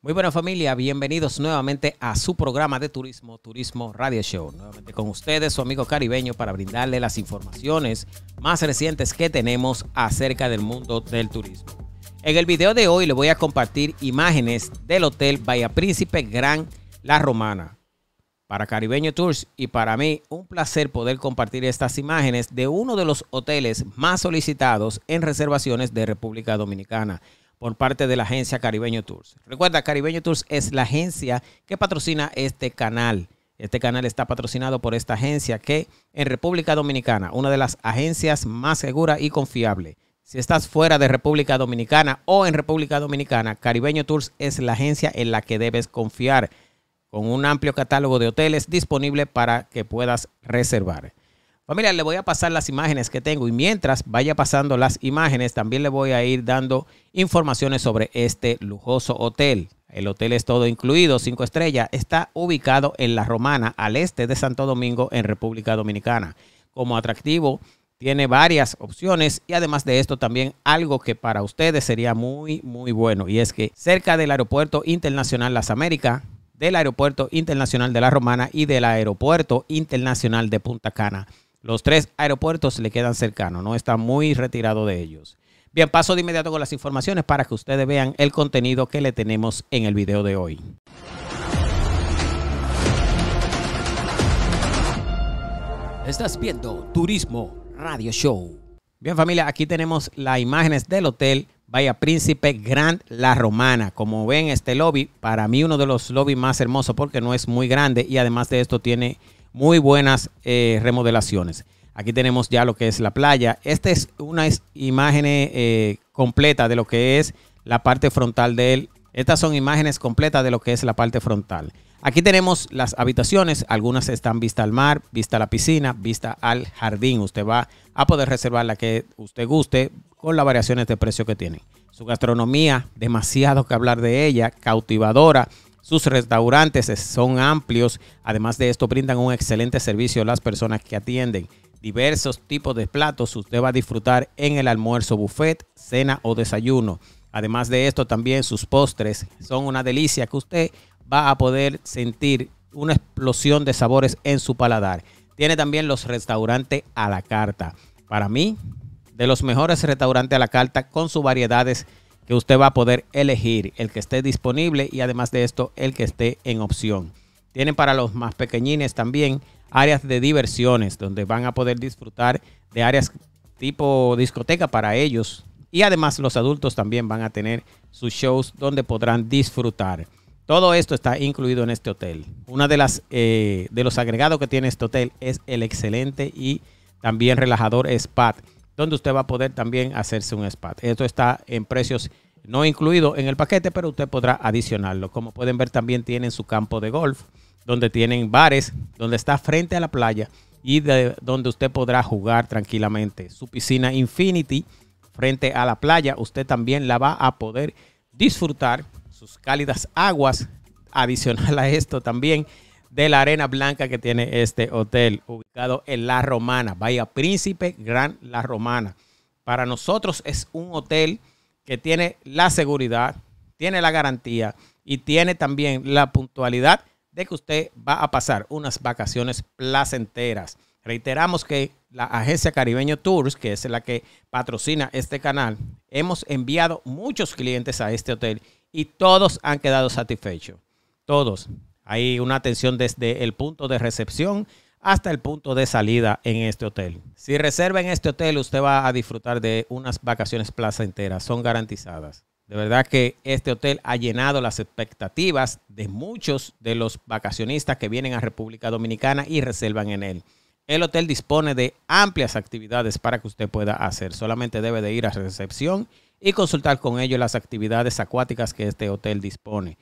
Muy buena familia, bienvenidos nuevamente a su programa de turismo, Turismo Radio Show. Nuevamente con ustedes, su amigo caribeño, para brindarle las informaciones más recientes que tenemos acerca del mundo del turismo. En el video de hoy le voy a compartir imágenes del Hotel Bahía Príncipe Gran La Romana. Para Caribeño Tours y para mí, un placer poder compartir estas imágenes de uno de los hoteles más solicitados en reservaciones de República Dominicana por parte de la agencia Caribeño Tours. Recuerda, Caribeño Tours es la agencia que patrocina este canal. Este canal está patrocinado por esta agencia que en República Dominicana, una de las agencias más seguras y confiables. Si estás fuera de República Dominicana o en República Dominicana, Caribeño Tours es la agencia en la que debes confiar, con un amplio catálogo de hoteles disponible para que puedas reservar. Familia, le voy a pasar las imágenes que tengo y mientras vaya pasando las imágenes, también le voy a ir dando informaciones sobre este lujoso hotel. El hotel es todo incluido, cinco estrellas. Está ubicado en La Romana, al este de Santo Domingo, en República Dominicana. Como atractivo, tiene varias opciones y además de esto también algo que para ustedes sería muy, muy bueno. Y es que cerca del Aeropuerto Internacional Las Américas, del Aeropuerto Internacional de La Romana y del Aeropuerto Internacional de Punta Cana los tres aeropuertos le quedan cercanos, no está muy retirado de ellos. Bien, paso de inmediato con las informaciones para que ustedes vean el contenido que le tenemos en el video de hoy. Estás viendo Turismo Radio Show. Bien familia, aquí tenemos las imágenes del hotel Vaya Príncipe Grand La Romana. Como ven, este lobby, para mí uno de los lobbies más hermosos porque no es muy grande y además de esto tiene muy buenas eh, remodelaciones. Aquí tenemos ya lo que es la playa. Esta es una imagen eh, completa de lo que es la parte frontal de él. Estas son imágenes completas de lo que es la parte frontal. Aquí tenemos las habitaciones, algunas están vista al mar, vista a la piscina, vista al jardín. Usted va a poder reservar la que usted guste con las variaciones de precio que tiene. Su gastronomía, demasiado que hablar de ella, cautivadora. Sus restaurantes son amplios. Además de esto, brindan un excelente servicio a las personas que atienden. Diversos tipos de platos usted va a disfrutar en el almuerzo, buffet, cena o desayuno. Además de esto, también sus postres son una delicia que usted va a poder sentir una explosión de sabores en su paladar. Tiene también los restaurantes a la carta. Para mí, de los mejores restaurantes a la carta con sus variedades que usted va a poder elegir el que esté disponible y además de esto el que esté en opción. Tienen para los más pequeñines también áreas de diversiones donde van a poder disfrutar de áreas tipo discoteca para ellos y además los adultos también van a tener sus shows donde podrán disfrutar. Todo esto está incluido en este hotel. Una de las eh, de los agregados que tiene este hotel es el excelente y también relajador spa donde usted va a poder también hacerse un spa. Esto está en precios no incluido en el paquete, pero usted podrá adicionarlo. Como pueden ver, también tienen su campo de golf, donde tienen bares, donde está frente a la playa y de donde usted podrá jugar tranquilamente. Su piscina Infinity frente a la playa, usted también la va a poder disfrutar. Sus cálidas aguas, adicional a esto también de la arena blanca que tiene este hotel, ubicado en La Romana, Bahía Príncipe, Gran La Romana. Para nosotros es un hotel que tiene la seguridad, tiene la garantía y tiene también la puntualidad de que usted va a pasar unas vacaciones placenteras. Reiteramos que la agencia Caribeño Tours, que es la que patrocina este canal, hemos enviado muchos clientes a este hotel y todos han quedado satisfechos. Todos. Hay una atención desde el punto de recepción hasta el punto de salida en este hotel. Si reserva en este hotel, usted va a disfrutar de unas vacaciones plaza enteras, son garantizadas. De verdad que este hotel ha llenado las expectativas de muchos de los vacacionistas que vienen a República Dominicana y reservan en él. El hotel dispone de amplias actividades para que usted pueda hacer. Solamente debe de ir a recepción y consultar con ellos las actividades acuáticas que este hotel dispone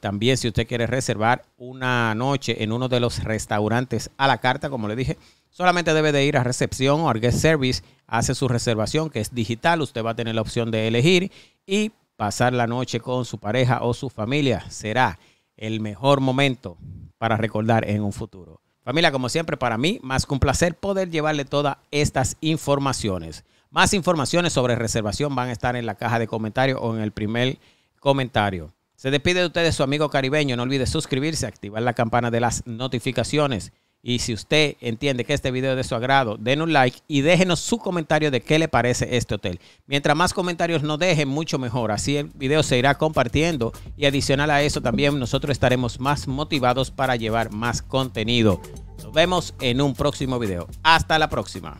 también si usted quiere reservar una noche en uno de los restaurantes a la carta, como le dije, solamente debe de ir a recepción o al guest service, hace su reservación que es digital, usted va a tener la opción de elegir y pasar la noche con su pareja o su familia será el mejor momento para recordar en un futuro. Familia, como siempre, para mí, más que un placer poder llevarle todas estas informaciones. Más informaciones sobre reservación van a estar en la caja de comentarios o en el primer comentario. Se despide de ustedes su amigo caribeño. No olvide suscribirse, activar la campana de las notificaciones. Y si usted entiende que este video es de su agrado, den un like y déjenos su comentario de qué le parece este hotel. Mientras más comentarios nos dejen, mucho mejor. Así el video se irá compartiendo y adicional a eso también nosotros estaremos más motivados para llevar más contenido. Nos vemos en un próximo video. Hasta la próxima.